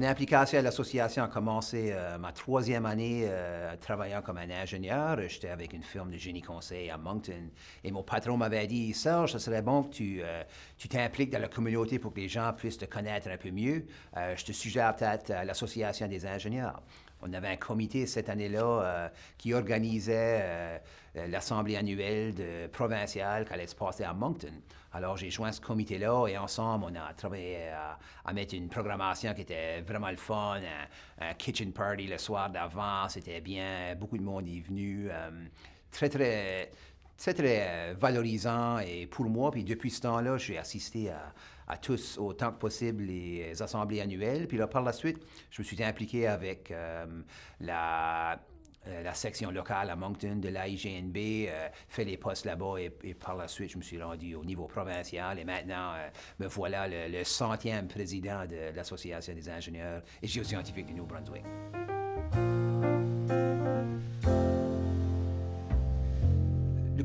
mon implication à l'association a commencé euh, ma troisième année euh, travaillant comme un ingénieur. J'étais avec une firme de génie conseil à Moncton. Et mon patron m'avait dit, Serge, ce serait bon que euh, tu t'impliques dans la communauté pour que les gens puissent te connaître un peu mieux. je te suggère peut-être l'association des ingénieurs. On avait un comité cette année-là euh, qui organisait euh, l'assemblée annuelle de, provinciale qui allait se passer à Moncton. Alors j'ai joint ce comité-là et ensemble, on a travaillé à, mettre une programmation qui était vraiment le fun, un, kitchen party le soir d'avant, c'était bien, beaucoup de monde est venu. Euh, très, très c'est très euh, valorisant et pour moi. Puis depuis ce temps-là, j'ai assisté à, tous autant que possible les euh, assemblées annuelles. Puis là, par la suite, je me suis impliqué avec euh, la, la section locale à Moncton de l'AIGNB, fait les postes là-bas et, par la suite, je me suis rendu au niveau provincial et maintenant, me voilà le, le, centième président de l'Association des ingénieurs et géoscientifiques du Nouveau-Brunswick.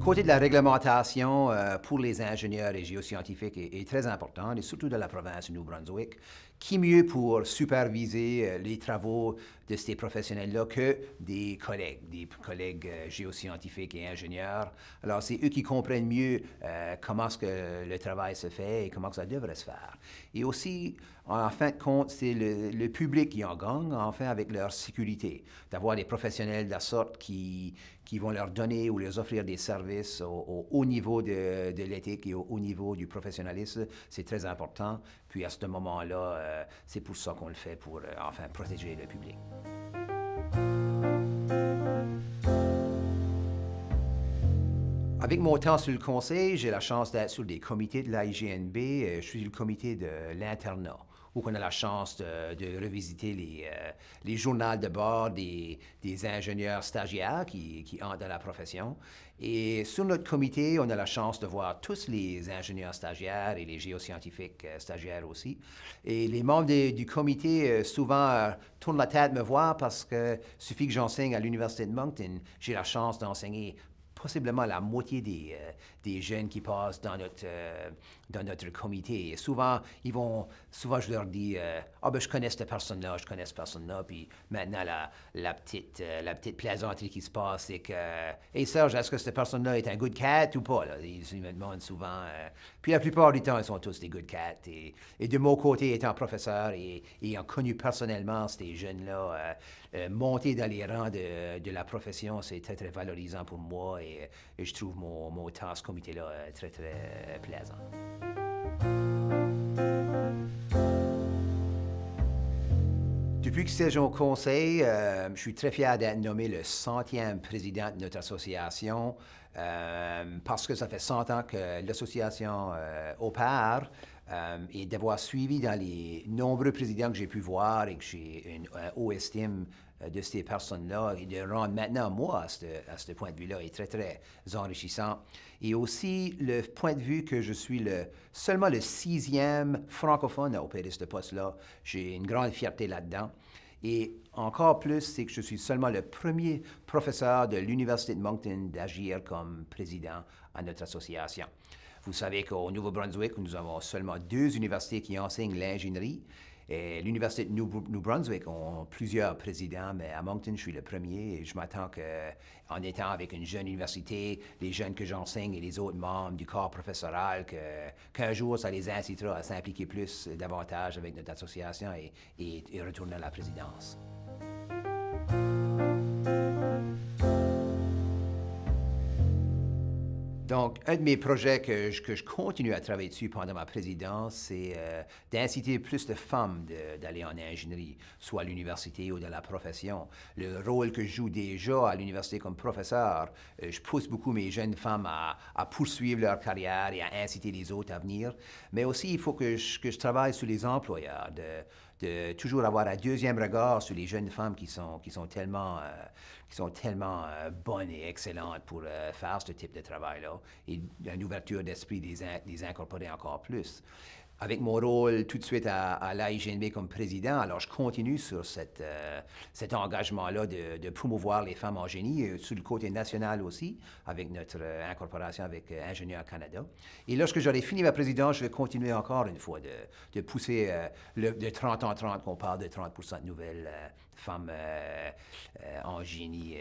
côté de la réglementation euh, pour les ingénieurs et géoscientifiques est, très important, et surtout de la province du New-Brunswick, qui mieux pour superviser euh, les travaux de ces professionnels-là que des collègues, des collègues euh, géoscientifiques et ingénieurs? Alors, c'est eux qui comprennent mieux euh, comment ce que le travail se fait et comment ça devrait se faire. Et aussi, en fin de compte, c'est le, public qui en gagne, enfin, avec leur sécurité. D'avoir des professionnels de la sorte qui, qui vont leur donner ou leur offrir des services au, haut niveau de, de l'éthique et au haut niveau du professionnalisme, c'est très important. Puis à ce moment-là, euh, c'est pour ça qu'on le fait, pour euh, enfin protéger le public. Avec mon temps sur le conseil, j'ai la chance d'être sur des comités de l'IGNB. Euh, je suis le comité de l'internat ou qu'on a la chance de, revisiter euh, les, journaux de bord des, ingénieurs stagiaires qui, entrent dans la profession. Et sur notre comité, on a la chance de voir tous les ingénieurs stagiaires et les géoscientifiques euh, stagiaires aussi. Et les membres du comité euh, souvent tournent la tête me voir parce que suffit que j'enseigne à l'Université de Moncton, j'ai la chance d'enseigner possiblement la moitié des, euh, des jeunes qui passent dans notre, euh, dans notre comité. souvent, ils vont, souvent, je leur dis, euh, ah ben, je connais cette personne-là, je connais cette personne-là. Puis maintenant, la, la petite, la petite plaisanterie qui se passe, c'est que, hey Serge, est-ce que cette personne-là est un good cat ou pas? Ils, me demandent souvent. Puis la plupart du temps, ils sont tous des good cats. Et, de mon côté, étant professeur et ayant connu personnellement ces jeunes-là, euh, monter dans les rangs de, la profession, c'est très, très valorisant pour moi et, je trouve mon, mon temps à ce comité-là euh, très, très euh, plaisant. Depuis que c'est au conseil, je suis très fier d'être nommé le centième président de notre association parce que ça fait 100 ans que l'association opère. Euh, et d'avoir suivi dans les nombreux présidents que j'ai pu voir et que j'ai une euh, haute estime euh, de ces personnes-là et de rendre maintenant moi à ce, point de vue-là est très, très enrichissant. Et aussi le point de vue que je suis le, seulement le sixième francophone à opérer ce poste-là. J'ai une grande fierté là-dedans. Et encore plus, c'est que je suis seulement le premier professeur de l'Université de Moncton d'agir comme président à notre association. Vous savez qu'au Nouveau-Brunswick, nous avons seulement deux universités qui enseignent l'ingénierie. Et l'Université de New, Brunswick a plusieurs présidents, mais à Moncton, je suis le premier et je m'attends qu'en étant avec une jeune université, les jeunes que j'enseigne et les autres membres du corps professoral, qu'un jour, ça les incitera à s'impliquer plus davantage avec notre association et retourner à la présidence. Donc, un de mes projets que je, continue à travailler dessus pendant ma présidence, c'est euh, d'inciter plus de femmes d'aller en ingénierie, soit à l'université ou dans la profession. Le rôle que je joue déjà à l'université comme professeur, euh, je pousse beaucoup mes jeunes femmes à, poursuivre leur carrière et à inciter les autres à venir. Mais aussi, il faut que je, travaille sur les employeurs, de, de toujours avoir un deuxième regard sur les jeunes femmes qui sont, qui sont tellement, euh, qui sont tellement euh, bonnes et excellentes pour euh, faire ce type de travail-là, et une ouverture d'esprit des, in, des encore plus avec mon rôle tout de suite à, à l'AIGNB comme président, alors je continue sur cette, euh, cet engagement-là de, promouvoir les femmes en génie, euh, sur le côté national aussi, avec notre euh, incorporation avec Ingénieurs Canada. Et lorsque j'aurai fini ma présidence, je vais continuer encore une fois de, de pousser le, de 30 en 30 qu'on parle de 30 de nouvelles femmes en génie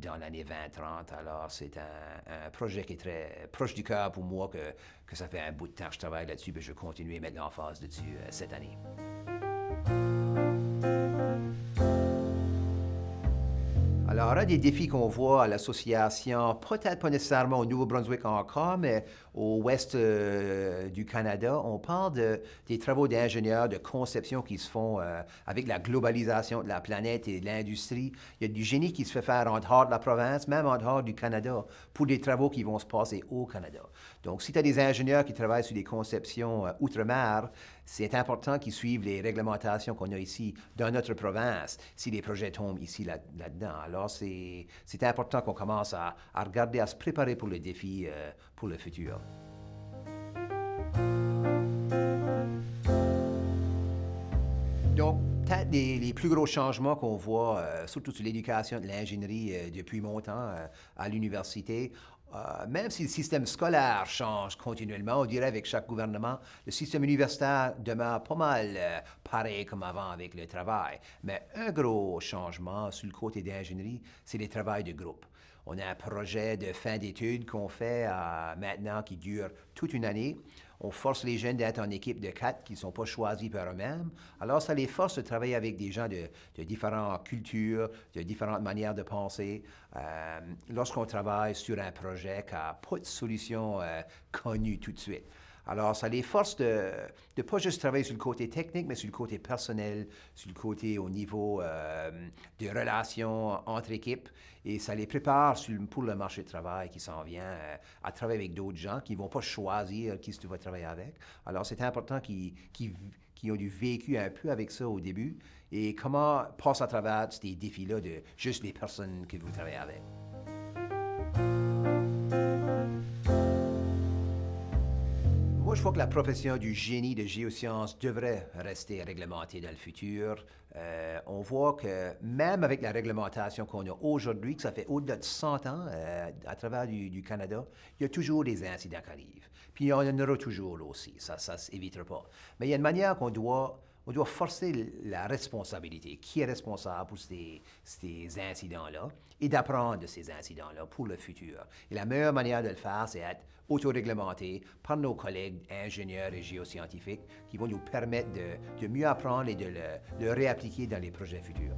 dans l'année 2030. Alors c'est un, projet qui est très proche du cœur pour moi, que, que ça fait un bout de temps que je travaille là-dessus, mais ben, je continue maintenant en phase de dessus euh, cette année. Alors, un des défis qu'on voit à l'association, peut-être pas nécessairement au Nouveau-Brunswick encore, mais au ouest euh, du Canada, on parle des travaux d'ingénieurs, de conception qui se font euh, avec la globalisation de la planète et de l'industrie. Il y a du génie qui se fait faire en dehors de la province, même en dehors du Canada, pour des travaux qui vont se passer au Canada. Donc, si tu as des ingénieurs qui travaillent sur des conceptions euh, outre-mer, c'est important qu'ils suivent les réglementations qu'on a ici dans notre province si les projets tombent ici là-dedans. Alors, c'est important qu'on commence à, regarder, à se préparer pour le défi euh, pour le futur. Donc, peut-être les, plus gros changements qu'on voit, euh, surtout sur l'éducation de l'ingénierie euh, depuis mon temps à l'université, euh, même si le système scolaire change continuellement, on dirait avec chaque gouvernement, le système universitaire demeure pas mal euh, pareil comme avant avec le travail. Mais un gros changement sur le côté d'ingénierie, c'est les travail de groupe. On a un projet de fin d'études qu'on fait euh, maintenant qui dure toute une année. On force les jeunes d'être en équipe de quatre qui ne sont pas choisis par eux-mêmes. Alors, ça les force de travailler avec des gens de, différentes cultures, de différentes manières de penser. Euh, lorsqu'on travaille sur un projet qui n'a pas de solution euh, connue tout de suite, alors, ça les force de ne pas juste travailler sur le côté technique, mais sur le côté personnel, sur le côté au niveau euh, des relations entre équipes. Et ça les prépare pour le marché du travail qui s'en vient euh, à travailler avec d'autres gens qui ne vont pas choisir qui tu vas travailler avec. Alors, c'est important qu'ils aient ont du vécu un peu avec ça au début et comment passe à travers ces défis-là de juste les personnes que vous travaillez avec. je crois que la profession du génie de géosciences devrait rester réglementée dans le futur. Euh, on voit que même avec la réglementation qu'on a aujourd'hui, que ça fait au-delà de 100 ans euh, à travers du, Canada, il y a toujours des incidents qui arrivent. Puis il y en aura toujours aussi, ça ne s'évitera pas. Mais il y a une manière qu'on doit on doit forcer la responsabilité. Qui est responsable pour ces, ces incidents-là et d'apprendre de ces incidents-là pour le futur. Et la meilleure manière de le faire, c'est d'être autoréglementé par nos collègues ingénieurs et géoscientifiques qui vont nous permettre de, mieux apprendre et de de le réappliquer dans les projets futurs.